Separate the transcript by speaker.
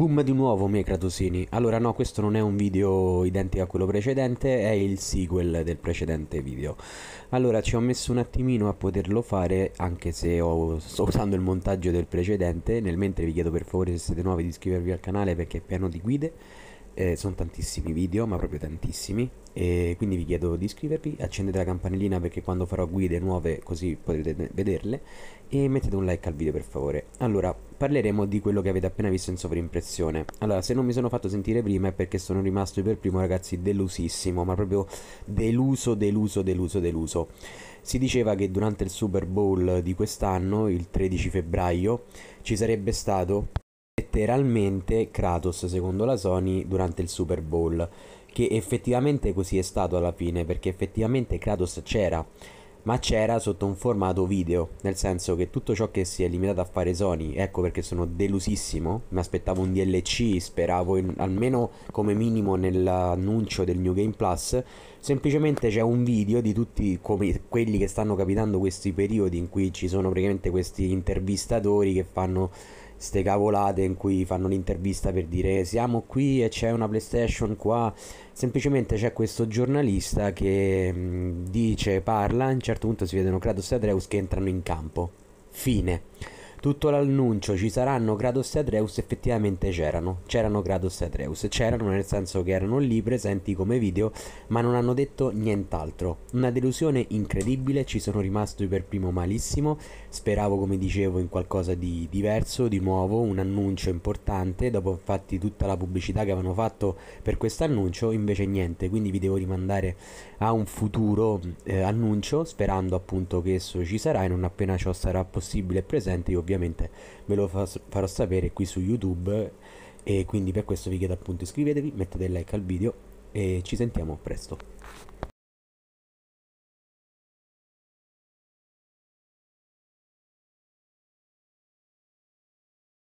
Speaker 1: Boom di nuovo Mecra Tosini. Allora no, questo non è un video identico a quello precedente, è il sequel del precedente video. Allora ci ho messo un attimino a poterlo fare, anche se ho, sto usando il montaggio del precedente. Nel mentre vi chiedo per favore se siete nuovi di iscrivervi al canale perché è pieno di guide. Eh, sono tantissimi video, ma proprio tantissimi. E quindi vi chiedo di iscrivervi, accendete la campanellina perché quando farò guide nuove così potrete vederle. E mettete un like al video per favore. Allora, parleremo di quello che avete appena visto in sovrimpressione. Allora, se non mi sono fatto sentire prima è perché sono rimasto per primo, ragazzi, delusissimo, ma proprio deluso, deluso, deluso, deluso. Si diceva che durante il Super Bowl di quest'anno, il 13 febbraio, ci sarebbe stato letteralmente Kratos, secondo la Sony, durante il Super Bowl. Che effettivamente così è stato alla fine, perché effettivamente Kratos c'era ma c'era sotto un formato video, nel senso che tutto ciò che si è limitato a fare Sony, ecco perché sono delusissimo, mi aspettavo un DLC, speravo in, almeno come minimo nell'annuncio del New Game Plus, semplicemente c'è un video di tutti come, quelli che stanno capitando questi periodi in cui ci sono praticamente questi intervistatori che fanno ste cavolate in cui fanno l'intervista per dire siamo qui e c'è una PlayStation qua. Semplicemente c'è questo giornalista che mm, dice, parla, a un certo punto si vedono Kratos e Atreus che entrano in campo. Fine tutto l'annuncio ci saranno Kratos e Atreus effettivamente c'erano, c'erano Kratos e Atreus, c'erano nel senso che erano lì presenti come video ma non hanno detto nient'altro, una delusione incredibile, ci sono rimasto per primo malissimo, speravo come dicevo in qualcosa di diverso, di nuovo, un annuncio importante, dopo infatti tutta la pubblicità che avevano fatto per questo annuncio invece niente, quindi vi devo rimandare a un futuro eh, annuncio sperando appunto che esso ci sarà e non appena ciò sarà possibile e presente io vi ovviamente ve lo farò sapere qui su YouTube e quindi per questo vi chiedo appunto iscrivetevi, mettete like al video e ci sentiamo presto.